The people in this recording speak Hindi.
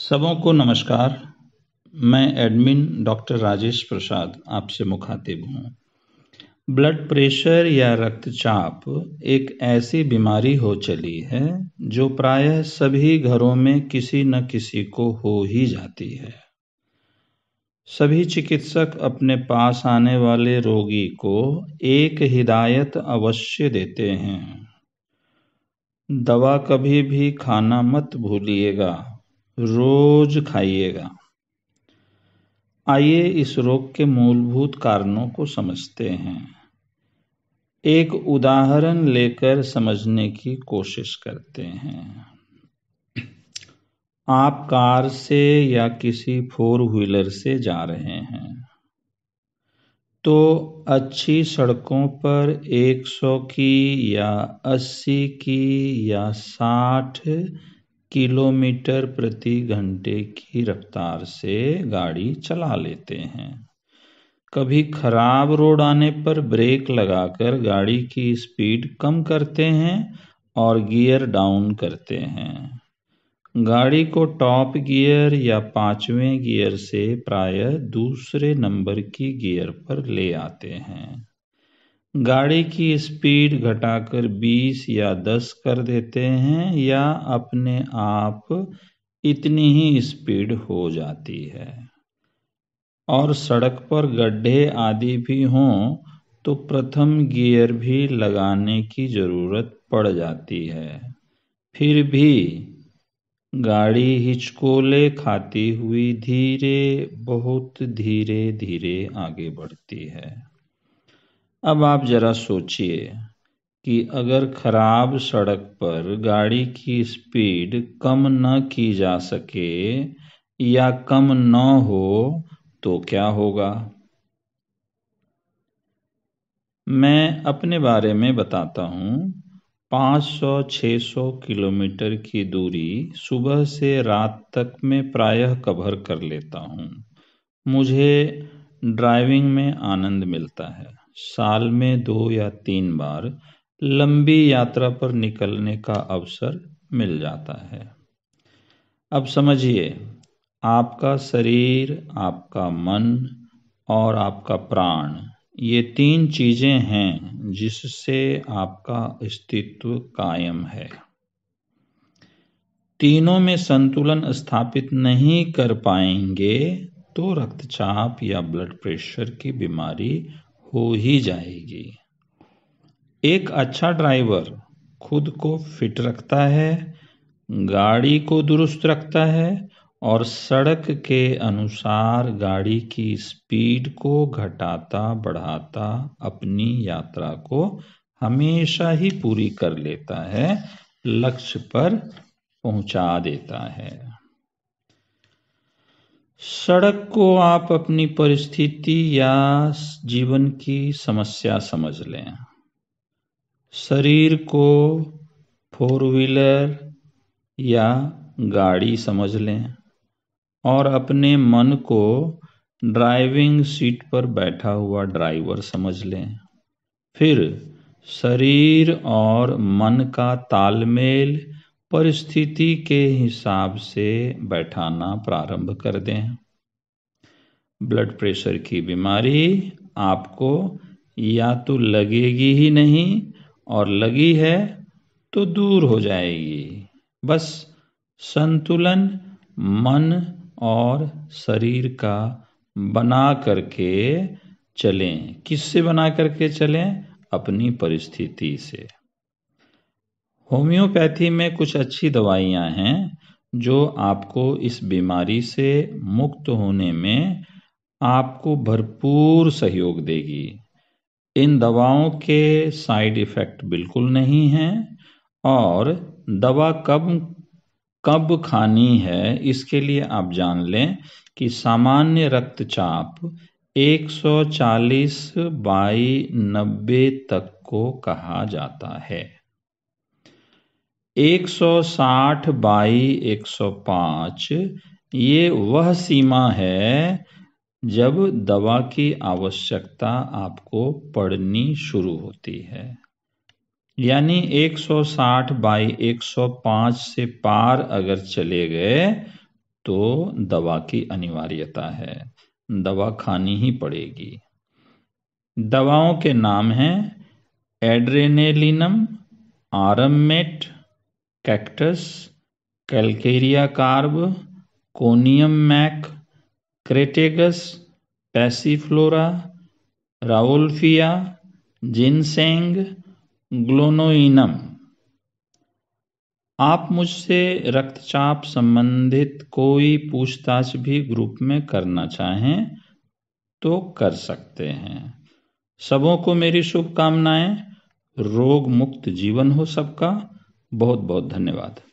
सबों को नमस्कार मैं एडमिन डॉक्टर राजेश प्रसाद आपसे मुखातिब हूँ ब्लड प्रेशर या रक्तचाप एक ऐसी बीमारी हो चली है जो प्रायः सभी घरों में किसी न किसी को हो ही जाती है सभी चिकित्सक अपने पास आने वाले रोगी को एक हिदायत अवश्य देते हैं दवा कभी भी खाना मत भूलिएगा रोज खाइएगा आइए इस रोग के मूलभूत कारणों को समझते हैं एक उदाहरण लेकर समझने की कोशिश करते हैं आप कार से या किसी फोर व्हीलर से जा रहे हैं तो अच्छी सड़कों पर 100 की या 80 की या किलोमीटर प्रति घंटे की रफ्तार से गाड़ी चला लेते हैं कभी खराब रोड आने पर ब्रेक लगाकर गाड़ी की स्पीड कम करते हैं और गियर डाउन करते हैं गाड़ी को टॉप गियर या पाँचवें गियर से प्रायः दूसरे नंबर की गियर पर ले आते हैं गाड़ी की स्पीड घटाकर बीस या दस कर देते हैं या अपने आप इतनी ही स्पीड हो जाती है और सड़क पर गड्ढे आदि भी हों तो प्रथम गियर भी लगाने की ज़रूरत पड़ जाती है फिर भी गाड़ी हिचकोले खाती हुई धीरे बहुत धीरे धीरे आगे बढ़ती है अब आप जरा सोचिए कि अगर खराब सड़क पर गाड़ी की स्पीड कम न की जा सके या कम न हो तो क्या होगा मैं अपने बारे में बताता हूँ 500-600 किलोमीटर की दूरी सुबह से रात तक में प्रायः कवर कर लेता हूँ मुझे ड्राइविंग में आनंद मिलता है साल में दो या तीन बार लंबी यात्रा पर निकलने का अवसर मिल जाता है अब समझिए आपका शरीर आपका मन और आपका प्राण ये तीन चीज़ें हैं जिससे आपका अस्तित्व कायम है तीनों में संतुलन स्थापित नहीं कर पाएंगे तो रक्तचाप या ब्लड प्रेशर की बीमारी हो ही जाएगी एक अच्छा ड्राइवर खुद को फिट रखता है गाड़ी को दुरुस्त रखता है और सड़क के अनुसार गाड़ी की स्पीड को घटाता बढ़ाता अपनी यात्रा को हमेशा ही पूरी कर लेता है लक्ष्य पर पहुंचा देता है सड़क को आप अपनी परिस्थिति या जीवन की समस्या समझ लें शरीर को फोर व्हीलर या गाड़ी समझ लें और अपने मन को ड्राइविंग सीट पर बैठा हुआ ड्राइवर समझ लें फिर शरीर और मन का तालमेल परिस्थिति के हिसाब से बैठाना प्रारंभ कर दें ब्लड प्रेशर की बीमारी आपको या तो लगेगी ही नहीं और लगी है तो दूर हो जाएगी बस संतुलन मन और शरीर का बना करके चलें किससे बना करके चलें अपनी परिस्थिति से होम्योपैथी में कुछ अच्छी दवाइयाँ हैं जो आपको इस बीमारी से मुक्त होने में आपको भरपूर सहयोग देगी इन दवाओं के साइड इफ़ेक्ट बिल्कुल नहीं हैं और दवा कब कब खानी है इसके लिए आप जान लें कि सामान्य रक्तचाप 140 बाई 90 तक को कहा जाता है 160 बाई एक ये वह सीमा है जब दवा की आवश्यकता आपको पड़नी शुरू होती है यानी 160 बाई 105 से पार अगर चले गए तो दवा की अनिवार्यता है दवा खानी ही पड़ेगी दवाओं के नाम हैं एड्रेनेलिनम आरमेट cactus calcarea carb conium mac crataegus passiflora rauwolfia ginseng glonoinum आप मुझसे रक्तचाप संबंधित कोई पूछताछ भी ग्रुप में करना चाहें तो कर सकते हैं सबों को मेरी शुभकामनाएं रोग मुक्त जीवन हो सबका बहुत बहुत धन्यवाद